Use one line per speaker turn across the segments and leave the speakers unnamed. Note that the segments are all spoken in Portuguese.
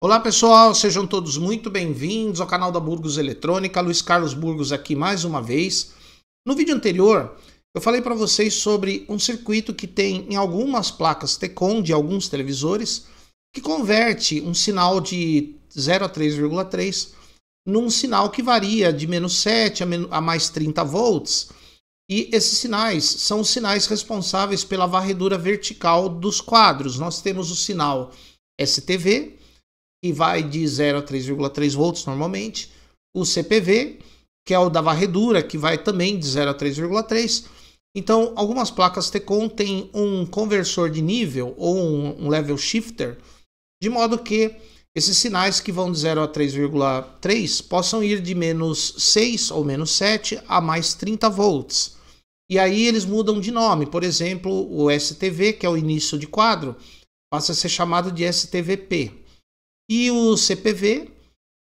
Olá pessoal, sejam todos muito bem-vindos ao canal da Burgos Eletrônica, Luiz Carlos Burgos aqui mais uma vez. No vídeo anterior eu falei para vocês sobre um circuito que tem em algumas placas T-Con de alguns televisores que converte um sinal de 0 a 3,3 num sinal que varia de menos 7 a mais 30 volts e esses sinais são os sinais responsáveis pela varredura vertical dos quadros. Nós temos o sinal STV, que vai de 0 a 3,3 volts normalmente, o CPV, que é o da varredura, que vai também de 0 a 3,3. Então, algumas placas Tecon têm um conversor de nível ou um level shifter, de modo que esses sinais que vão de 0 a 3,3 possam ir de menos 6 ou menos 7 a mais 30 volts. E aí eles mudam de nome, por exemplo, o STV, que é o início de quadro, passa a ser chamado de STVP. E o CPV,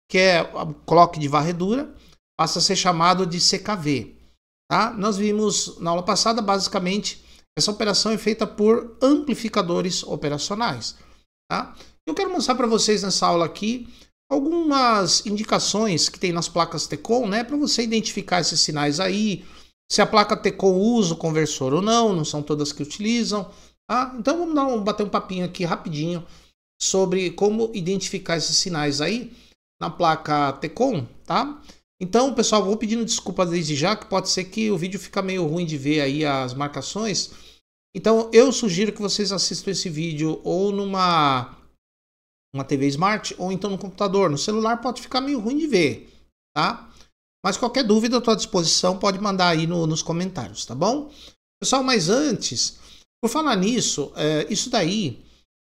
que é o clock de varredura, passa a ser chamado de CKV. Tá? Nós vimos na aula passada, basicamente, essa operação é feita por amplificadores operacionais. Tá? Eu quero mostrar para vocês nessa aula aqui algumas indicações que tem nas placas TECOM, né, para você identificar esses sinais aí, se a placa TECOM usa o conversor ou não, não são todas que utilizam. Tá? Então vamos dar um, bater um papinho aqui rapidinho sobre como identificar esses sinais aí na placa Tecom, tá? Então, pessoal, vou pedindo desculpa desde já, que pode ser que o vídeo fica meio ruim de ver aí as marcações. Então, eu sugiro que vocês assistam esse vídeo ou numa uma TV Smart ou então no computador. No celular pode ficar meio ruim de ver, tá? Mas qualquer dúvida, à à disposição, pode mandar aí no, nos comentários, tá bom? Pessoal, mas antes, por falar nisso, é, isso daí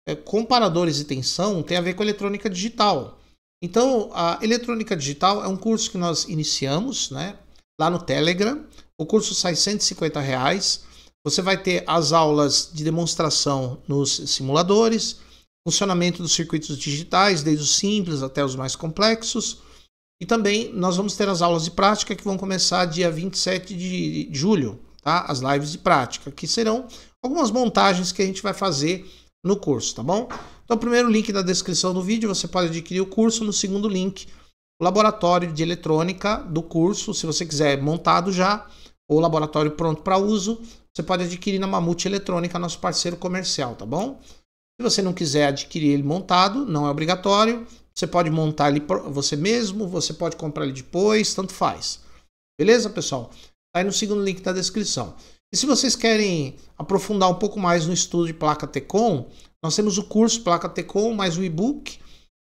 é, comparadores de tensão tem a ver com eletrônica digital. Então, a eletrônica digital é um curso que nós iniciamos, né? Lá no Telegram. O curso sai R$ reais. Você vai ter as aulas de demonstração nos simuladores, funcionamento dos circuitos digitais, desde os simples até os mais complexos. E também nós vamos ter as aulas de prática que vão começar dia 27 de julho, tá? As lives de prática, que serão algumas montagens que a gente vai fazer no curso, tá bom? Então, primeiro link na descrição do vídeo, você pode adquirir o curso. No segundo link, o laboratório de eletrônica do curso, se você quiser montado já, ou laboratório pronto para uso, você pode adquirir na Mamute Eletrônica, nosso parceiro comercial, tá bom? Se você não quiser adquirir ele montado, não é obrigatório. Você pode montar ele você mesmo, você pode comprar ele depois, tanto faz. Beleza, pessoal? Tá aí no segundo link da descrição. E se vocês querem aprofundar um pouco mais no estudo de placa Tecom, nós temos o curso Placa Tecom mais o e-book.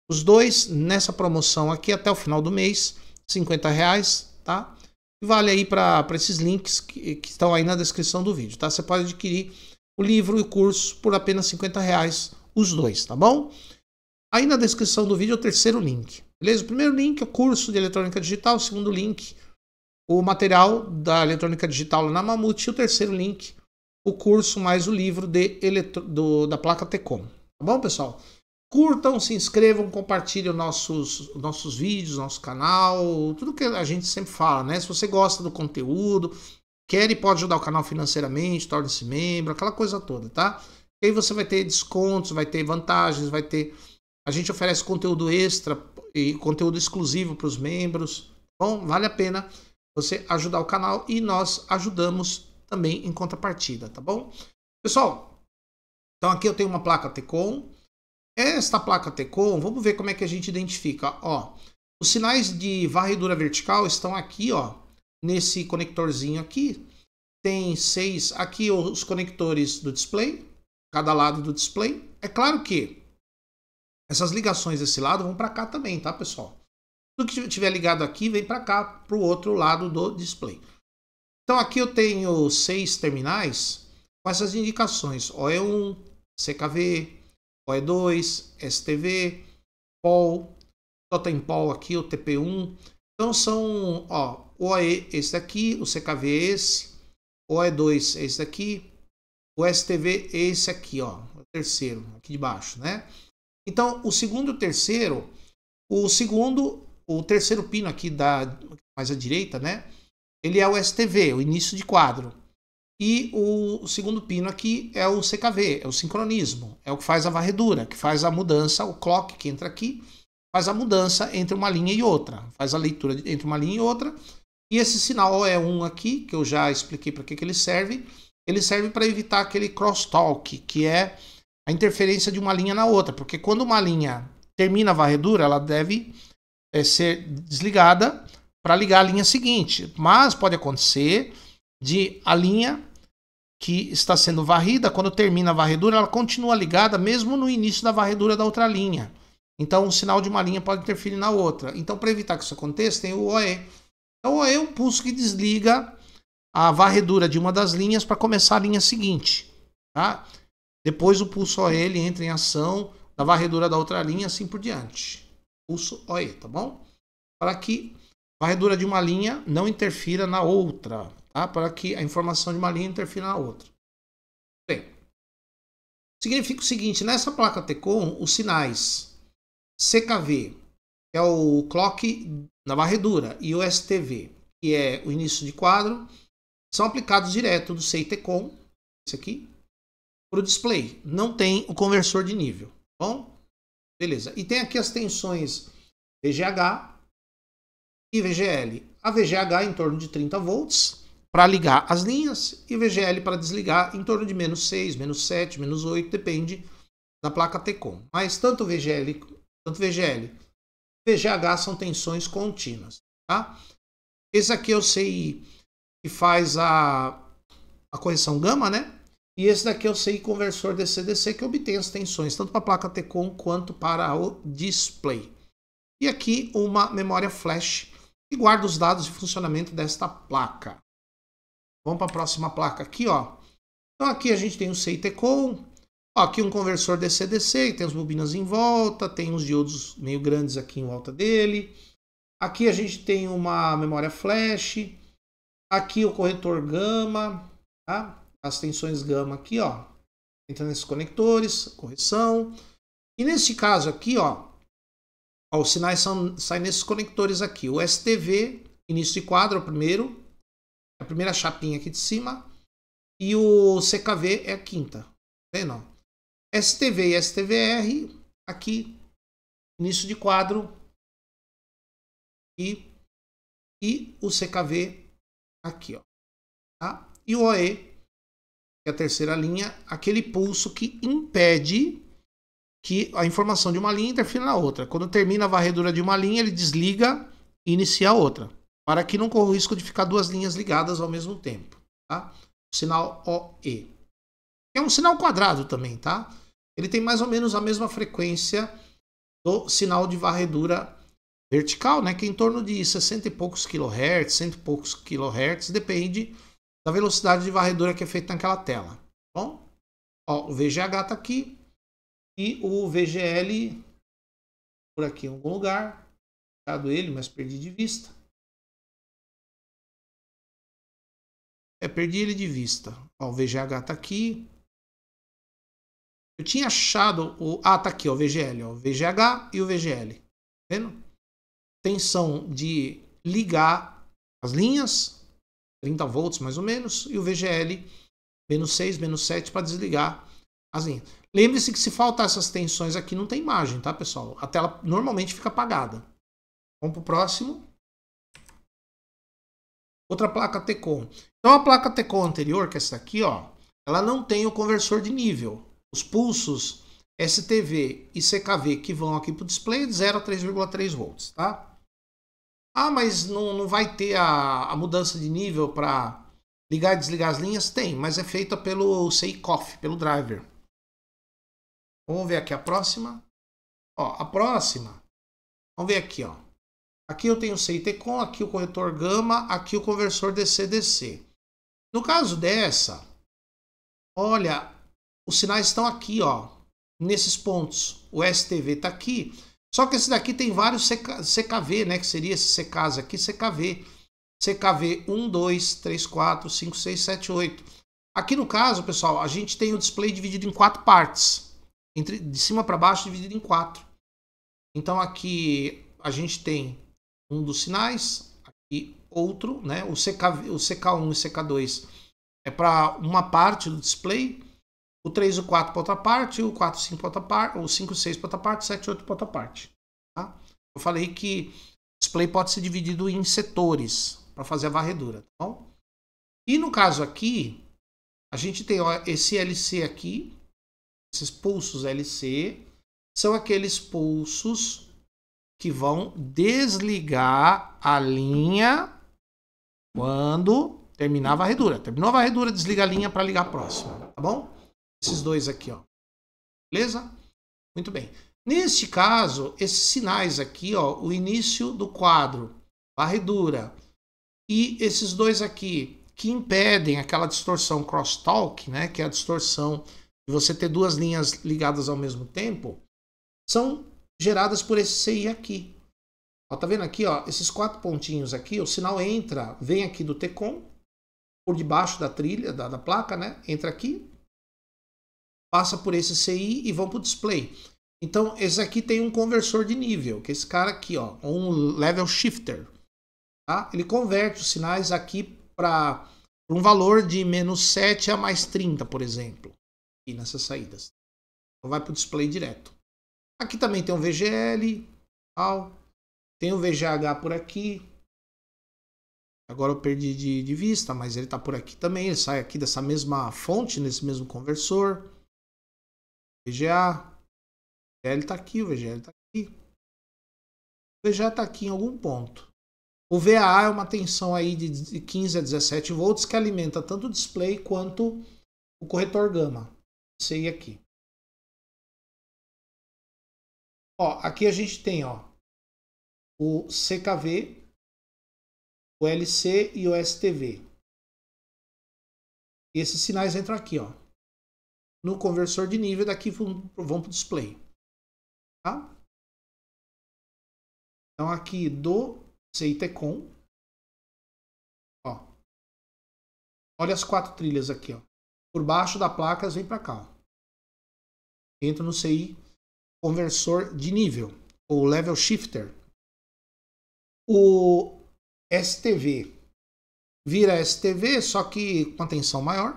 Os dois nessa promoção aqui até o final do mês, 50 reais, tá? E vale aí para esses links que, que, estão aí na descrição do vídeo, tá? Você pode adquirir o livro e o curso por apenas 50 reais, os dois, tá bom? Aí na descrição do vídeo é o terceiro link, beleza? O primeiro link é o curso de eletrônica digital, o segundo link o material da eletrônica digital lá na Mamute e o terceiro link, o curso mais o livro de eletro, do, da placa Tecom. Tá bom, pessoal? Curtam, se inscrevam, compartilhem nossos, nossos vídeos, nosso canal, tudo que a gente sempre fala, né? Se você gosta do conteúdo, quer e pode ajudar o canal financeiramente, torne-se membro, aquela coisa toda, tá? E aí você vai ter descontos, vai ter vantagens, vai ter. A gente oferece conteúdo extra e conteúdo exclusivo para os membros. Tá bom, vale a pena você ajudar o canal e nós ajudamos também em contrapartida, tá bom? Pessoal, então aqui eu tenho uma placa Tecom. Esta placa Tecom, vamos ver como é que a gente identifica, ó. Os sinais de varredura vertical estão aqui, ó, nesse conectorzinho aqui. Tem seis aqui os conectores do display, cada lado do display. É claro que essas ligações desse lado vão para cá também, tá, pessoal? Tudo que tiver ligado aqui vem para cá, para o outro lado do display. Então aqui eu tenho seis terminais com essas indicações. OE1, é CKV, é OE2, STV, POL, Pol aqui, o TP1. Então são, ó, o OE esse daqui, o CKV esse, o OE2 esse daqui, o STV esse aqui, ó, o terceiro, aqui de baixo, né? Então, o segundo e o terceiro, o segundo o terceiro pino aqui da mais à direita, né? Ele é o STV, o início de quadro. E o, o segundo pino aqui é o CKV, é o sincronismo, é o que faz a varredura, que faz a mudança, o clock que entra aqui, faz a mudança entre uma linha e outra, faz a leitura entre uma linha e outra. E esse sinal OE1 aqui, que eu já expliquei para que, que ele serve, ele serve para evitar aquele crosstalk, que é a interferência de uma linha na outra, porque quando uma linha termina a varredura, ela deve é, ser desligada para ligar a linha seguinte. Mas pode acontecer de a linha que está sendo varrida, quando termina a varredura, ela continua ligada mesmo no início da varredura da outra linha. Então, um sinal de uma linha pode interferir na outra. Então, para evitar que isso aconteça, tem o OE. Então, o OE é um pulso que desliga a varredura de uma das linhas para começar a linha seguinte. Tá? Depois, o pulso OE ele entra em ação da varredura da outra linha, assim por diante pulso OE, tá bom? Para que a varredura de uma linha não interfira na outra, tá? Para que a informação de uma linha interfira na outra. Bem, significa o seguinte, nessa placa TECOM, os sinais CKV, que é o clock na varredura, e o STV, que é o início de quadro, são aplicados direto do CITECOM, esse aqui, para o display. Não tem o conversor de nível, tá bom? Beleza. E tem aqui as tensões VGH e VGL. A VGH em torno de 30 volts para ligar as linhas e VGL para desligar em torno de menos 6, menos 7, menos 8, depende da placa TECOM. Mas tanto VGL tanto VGL VGH são tensões contínuas. Tá? Esse aqui eu sei que faz a, a correção gama, né? E esse daqui é o CI conversor DC-DC que obtém as tensões tanto para a placa TCON quanto para o display. E aqui uma memória flash que guarda os dados de funcionamento desta placa. Vamos para a próxima placa aqui, ó. Então aqui a gente tem o CI TCON, aqui um conversor DC-DC, tem as bobinas em volta, tem uns diodos meio grandes aqui em volta dele. Aqui a gente tem uma memória flash, aqui o corretor gama, tá? as tensões gama aqui, ó, entra nesses conectores, correção. E neste caso aqui, ó, ó os sinais são, saem nesses conectores aqui. O STV, início de quadro, é o primeiro, a primeira chapinha aqui de cima, e o CKV é a quinta, tá vendo? STV e STVR, aqui,
início de quadro, e, e o
CKV aqui, ó, tá? E o OE a terceira linha, aquele pulso que impede que a informação de uma linha interfira na outra. Quando termina a varredura de uma linha, ele desliga e inicia a outra, para que não corra o risco de ficar duas linhas ligadas ao mesmo tempo. Tá? O sinal OE. É um sinal quadrado também, tá? Ele tem mais ou menos a mesma frequência do sinal de varredura vertical, né? Que é em torno de 60 e poucos kilohertz, 100 e poucos kilohertz, depende da velocidade de varredura que é feita naquela tela. Bom, ó, o VGH está aqui e o VGL
por aqui em algum lugar. Dado ele, mas perdi de vista. É, perdi ele de vista. Ó, o VGH está aqui.
Eu tinha achado o. Ah, tá aqui, ó, o VGL. Ó, o VGH e o VGL. Tá vendo? Tensão de ligar as linhas 30 volts mais ou menos, e o VGL menos 6, menos 7 para desligar as linhas. Lembre-se que se faltar essas tensões aqui, não tem imagem, tá, pessoal? A tela normalmente fica apagada. Vamos para o próximo. Outra placa TECOM. Então a placa TECOM anterior, que é essa aqui, ó, ela não tem o conversor de nível. Os pulsos STV e CKV que vão aqui para o display de 0 a 3,3 volts, tá? Ah, mas não, não vai ter a, a mudança de nível para ligar e desligar as linhas? Tem, mas é feita pelo Seikoff, pelo driver. Vamos ver aqui a próxima. Ó, a próxima. Vamos ver aqui, ó. Aqui eu tenho o CITCOM, aqui o corretor gama, aqui o conversor DC-DC. No caso dessa, olha, os sinais estão aqui, ó, nesses pontos. O STV está aqui, só que esse daqui tem vários CKV, né? Que seria esse CKs aqui, CKV. CKV 1, 2, 3, 4, 5, 6, 7, 8. Aqui no caso, pessoal, a gente tem o display dividido em quatro partes. Entre, de cima para baixo, dividido em quatro. Então aqui a gente tem um dos sinais, aqui outro, né? O, CK, o CK1 e CK2 é para uma parte do display o 3 o 4 para outra parte, o 4 5 para outra parte, o 5 6 para outra parte, 7 8 para outra parte. Tá? Eu falei que display pode ser dividido em setores para fazer a varredura, tá bom? E no caso aqui, a gente tem ó, esse LC aqui, esses pulsos LC, são aqueles pulsos que vão desligar a linha quando terminar a varredura. Terminou a varredura, desliga a linha para ligar a próxima, tá bom? Esses dois aqui, ó. Beleza? Muito bem. Neste caso, esses sinais aqui, ó, o início do quadro, arredura, e esses dois aqui que impedem aquela distorção crosstalk, né, que é a distorção de você ter duas linhas ligadas ao mesmo tempo, são geradas por esse CI aqui. Ó, tá vendo aqui, ó, esses quatro pontinhos aqui, o sinal entra, vem aqui do TECOM, por debaixo da trilha, da, da placa, né, entra aqui, passa por esse CI e vão para o display. Então, esse aqui tem um conversor de nível, que é esse cara aqui, ó, um level shifter. Tá? Ele converte os sinais aqui para um valor de menos 7 a mais 30, por exemplo, aqui nessas saídas. Então, vai para o display direto. Aqui também tem um VGL, tal. tem um VGH por aqui. Agora eu perdi de, de vista, mas ele está por aqui também. Ele sai aqui dessa mesma fonte, nesse mesmo conversor. VGA. O VGL está aqui, o VGL está aqui. O VGA está aqui em algum ponto. O VAA é uma tensão aí de 15 a 17 volts que alimenta tanto o display quanto o corretor
gama. Sei aí aqui. Ó, aqui a gente tem ó, o CKV, o LC e o STV. E esses sinais entram aqui, ó no conversor de nível, daqui vão para o display. Tá? Então aqui do CITECOM, Olha as quatro trilhas aqui, ó. Por baixo da placa, vem para cá, ó. Entra no CI conversor de nível, ou level shifter. O STV
vira STV, só que com a tensão maior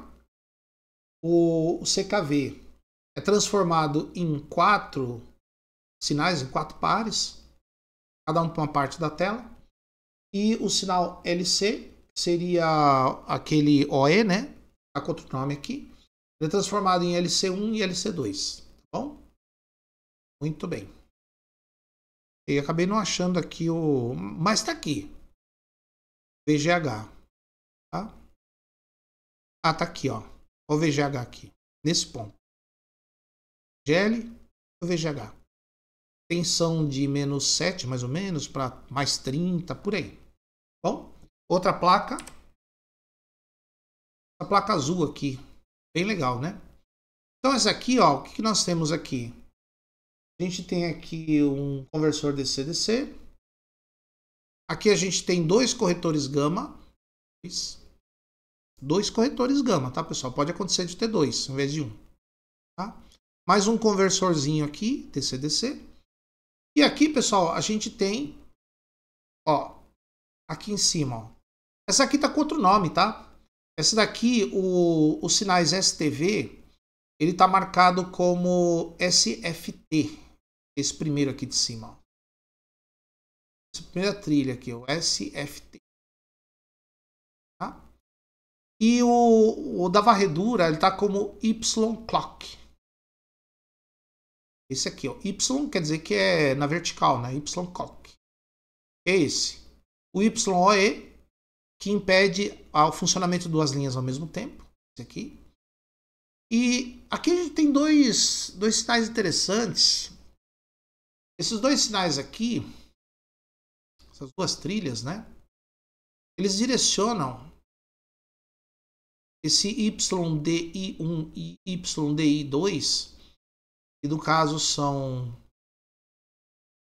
o, o CKV é transformado em quatro sinais, em quatro pares, cada um para uma parte da tela, e o sinal LC, que seria aquele OE, né? Tá com outro nome aqui. Ele é transformado em LC1 e LC2, tá bom? Muito bem. E acabei não achando aqui o... Mas tá aqui.
VGH. Tá? Ah, tá aqui, ó. Olha o VGH aqui, nesse ponto. GL, o VGH.
Tensão de menos 7, mais ou menos, para mais 30, por aí. Bom, outra placa. A placa azul aqui. Bem legal, né? Então essa aqui, ó, o que, que nós temos aqui? A gente tem aqui um conversor DC-DC. Aqui a gente tem dois corretores gama. Isso dois corretores gama, tá, pessoal? Pode acontecer de ter dois, em vez de um. Tá? Mais um conversorzinho aqui, TCDC. E aqui, pessoal, a gente tem, ó, aqui em cima, ó. Essa aqui tá com outro nome, tá? Essa daqui, o, os sinais STV, ele tá marcado como SFT. Esse primeiro aqui de cima, ó. Essa primeira trilha aqui, o SFT.
E o, o da varredura, ele tá como Y clock. Esse aqui, ó. Y quer dizer que é
na vertical, né? Y clock. É esse. O YOE, que impede o funcionamento de duas linhas ao mesmo tempo. Esse aqui. E aqui a gente tem dois, dois sinais interessantes. Esses dois sinais aqui, essas duas trilhas, né? Eles
direcionam esse YDI1 e
YDI2, que no caso são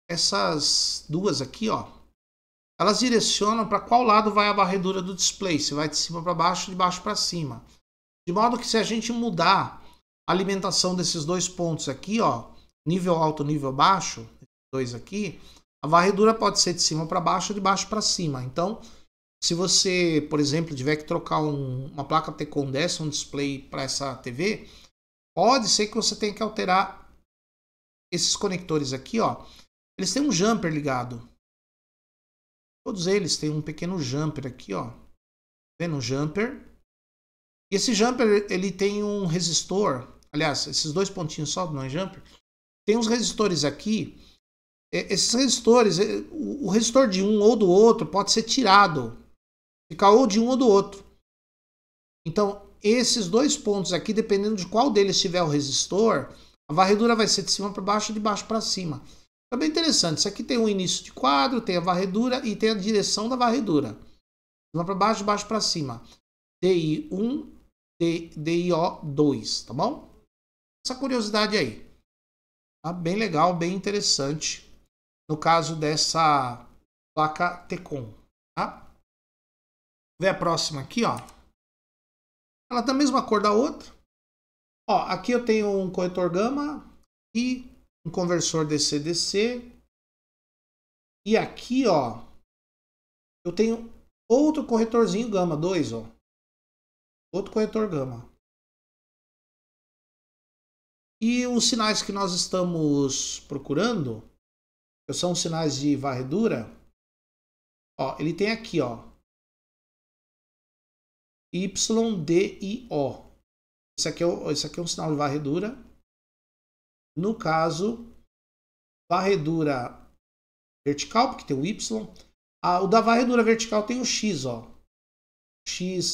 essas duas aqui, ó, elas direcionam para qual lado vai a varredura do display, se vai de cima para baixo, ou de baixo para cima. De modo que se a gente mudar a alimentação desses dois pontos aqui, ó, nível alto, nível baixo, dois aqui, a varredura pode ser de cima para baixo, ou de baixo para cima. Então, se você, por exemplo, tiver que trocar um, uma placa Tcon dessa, um display para essa TV, pode ser que você tenha que alterar esses conectores aqui, ó. Eles têm um jumper ligado. Todos eles têm um pequeno jumper aqui, ó. Tá vendo um jumper? E esse jumper, ele tem um resistor. Aliás, esses dois pontinhos só, não é jumper? Tem uns resistores aqui esses resistores, eh, o resistor de um ou do outro pode ser tirado. Ficar ou de um ou do outro. Então, esses dois pontos aqui, dependendo de qual deles tiver o resistor, a varredura vai ser de cima para baixo e de baixo para cima. Tá bem interessante. Isso aqui tem um início de quadro, tem a varredura e tem a direção da varredura. De cima para baixo, de baixo para cima. DI1, DIO2, tá bom? Essa curiosidade aí. Tá bem legal, bem interessante. No caso dessa placa Tecon ver a próxima aqui, ó. Ela tá a mesma cor da outra. Ó, aqui eu tenho um corretor gama e um conversor DC-DC. E aqui, ó, eu tenho outro
corretorzinho gama, dois, ó. Outro corretor gama. E os sinais que nós estamos procurando, que são sinais de varredura, ó, ele tem aqui, ó, y Isso aqui, é, o, aqui
é um sinal de varredura. No caso, varredura vertical, porque tem o Y. Ah, o da varredura vertical tem o X, ó. y b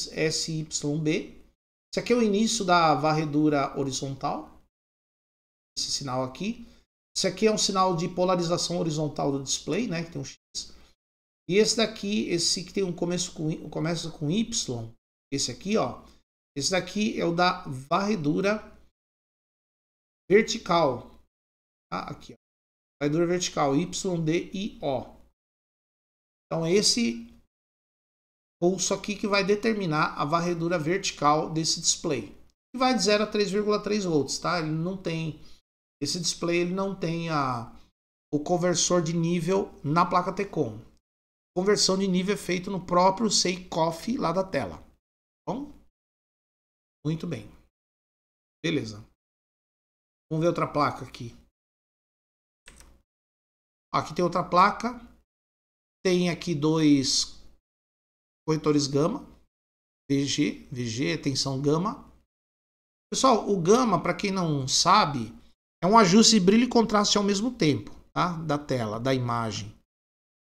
esse aqui é o início da varredura horizontal. Esse sinal aqui. esse aqui é um sinal de polarização horizontal do display, né? Que tem um X. E esse daqui, esse que tem um começo com, começa com Y, esse aqui, ó. Esse daqui é o da varredura vertical. Ah, aqui, ó. Varredura vertical, YDIO. Então, esse pulso aqui que vai determinar a varredura vertical desse display. Que vai de 0 a 3,3 volts, tá? Ele não tem... Esse display ele não tem a, o conversor de nível na placa Tcom. Conversão de nível é feito no próprio Seikoff lá da tela bom? Muito bem.
Beleza. Vamos ver outra placa aqui. Aqui tem outra placa. Tem aqui dois
corretores gama. VG, VG, tensão gama. Pessoal, o gama, para quem não sabe, é um ajuste de brilho e contraste ao mesmo tempo, tá? Da tela, da imagem.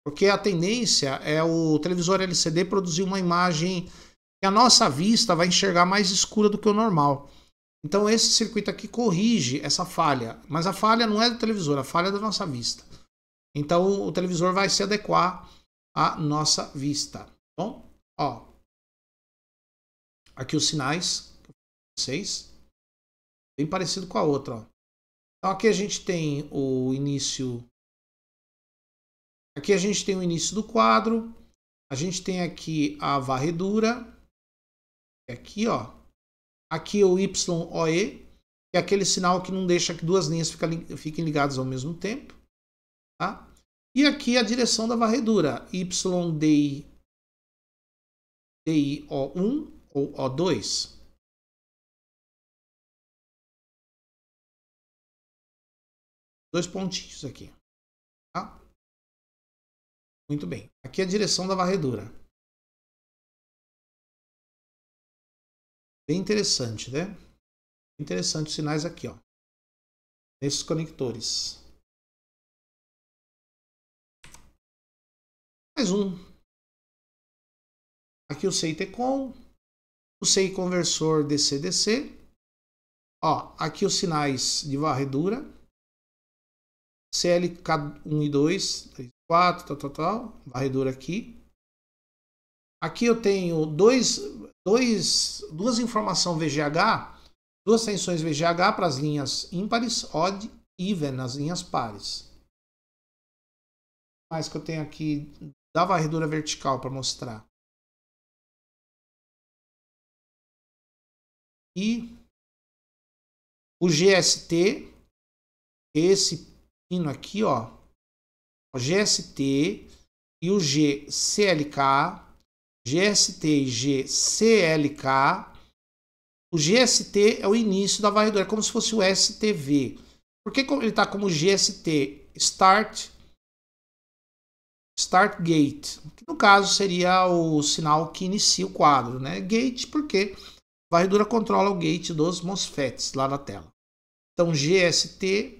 Porque a tendência é o televisor LCD produzir uma imagem a nossa vista vai enxergar mais escura do que o normal. Então esse circuito aqui corrige essa falha, mas a falha não é do televisor, a falha é da nossa vista. Então o televisor vai se adequar à nossa vista. Bom,
ó, aqui os sinais, vocês,
bem parecido com a outra. Ó. Então aqui a gente tem o início, aqui a gente tem o início do quadro, a gente tem aqui a varredura, aqui, ó. Aqui é o YOE, que é aquele sinal que não deixa que duas linhas fiquem ligadas ao mesmo tempo. Tá? E aqui a direção da varredura, YDI,
o 1 ou O2. Dois pontinhos aqui. Tá? Muito bem. Aqui é a direção da varredura. Bem interessante, né? Interessante os sinais aqui, ó. Nesses conectores. Mais um.
Aqui o CITCOM, o CI conversor DC-DC. Ó, aqui os sinais de varredura. CLK1 e 2, 3, 4, tal, tal, tal. Varredura aqui. Aqui eu tenho dois dois, duas informações VGH, duas tensões VGH para as linhas ímpares, odd e even nas linhas pares. Mais que eu tenho aqui da varredura vertical para mostrar. E o GST, esse pino aqui, ó, o GST e o GCLK GST e GCLK. O GST é o início da varredura, é como se fosse o STV. Por que ele está como GST? Start Start Gate, que no caso seria o sinal que inicia o quadro, né? Gate porque a varredura controla o gate dos MOSFETs lá na tela. Então GST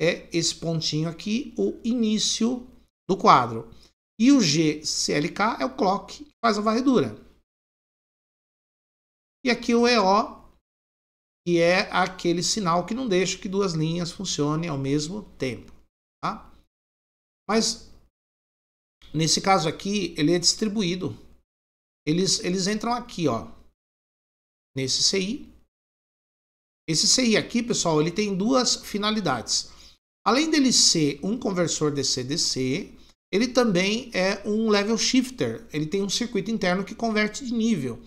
é esse pontinho aqui, o início do quadro. E o GCLK é o clock que faz a varredura. E aqui o EO, que é aquele sinal que não deixa que duas linhas funcionem ao mesmo tempo. Tá? Mas nesse caso aqui, ele é distribuído. Eles, eles entram aqui, ó, nesse CI. Esse CI aqui, pessoal, ele tem duas finalidades. Além dele ser um conversor DC-DC, ele também é um level shifter, ele tem um circuito interno que converte de nível.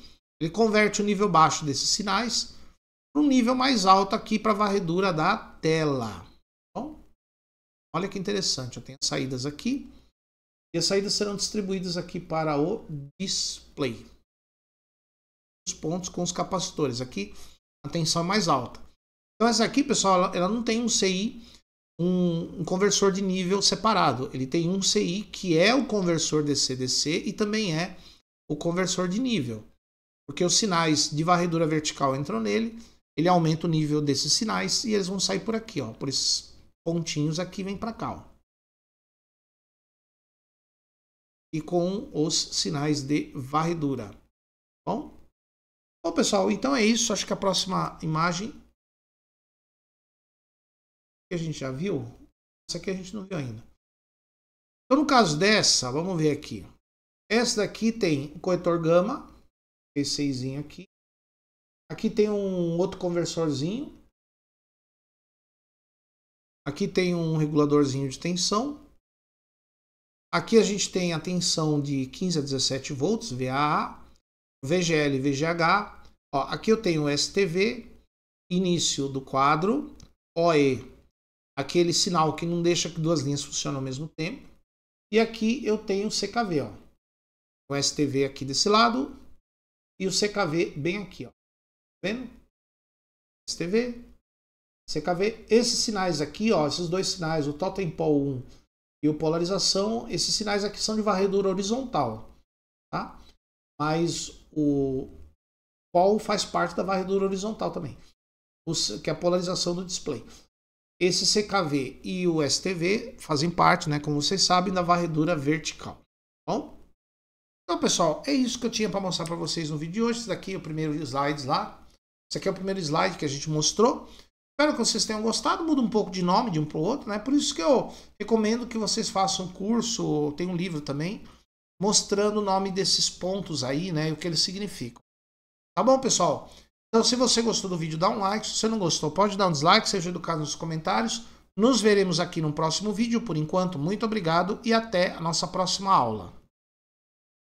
Ele converte o nível baixo desses sinais para um nível mais alto aqui para a varredura da tela. Bom, olha que interessante, eu tenho saídas aqui e as saídas serão distribuídas aqui para o display. Os pontos com os capacitores aqui, a tensão é mais alta. Então essa aqui, pessoal, ela não tem um CI um, um, conversor de nível separado. Ele tem um CI que é o conversor DC-DC e também é o conversor de nível. Porque os sinais de varredura vertical entram nele, ele aumenta o nível desses sinais e eles vão sair por aqui, ó, por esses pontinhos aqui, vem para cá. Ó. E com os sinais de varredura.
Bom? Bom, pessoal, então é isso. Acho que a próxima imagem que a gente já viu, essa aqui a gente não viu ainda.
Então, no caso dessa, vamos ver aqui. Essa daqui tem o corretor gama, P6 aqui. Aqui tem um outro conversorzinho.
Aqui tem um reguladorzinho de tensão.
Aqui a gente tem a tensão de 15 a 17 volts, VAA, VGL, VGH. Ó, aqui eu tenho STV, início do quadro, OE aquele sinal que não deixa que duas linhas funcionem ao mesmo tempo. E aqui eu tenho o CKV, ó. O STV aqui desse lado e o CKV bem aqui, ó. Tá vendo? STV, CKV. Esses sinais aqui, ó, esses dois sinais, o totem pole 1 e o polarização, esses sinais aqui são de varredura horizontal, tá? Mas o pole faz parte da varredura horizontal também, que é a polarização do display. Esse CKV e o STV fazem parte, né, como vocês sabem, da varredura vertical. Tá bom? Então, pessoal, é isso que eu tinha para mostrar para vocês no vídeo de hoje. Esse daqui é o primeiro slide lá. Esse aqui é o primeiro slide que a gente mostrou. Espero que vocês tenham gostado. Muda um pouco de nome de um para o outro, né? Por isso que eu recomendo que vocês façam um curso, tem um livro também, mostrando o nome desses pontos aí, né? E o que eles significam. Tá bom, pessoal? Então, se você gostou do vídeo, dá um like. Se você não gostou, pode dar um dislike, seja educado nos comentários. Nos veremos aqui no próximo vídeo. Por enquanto, muito obrigado e até a nossa próxima aula.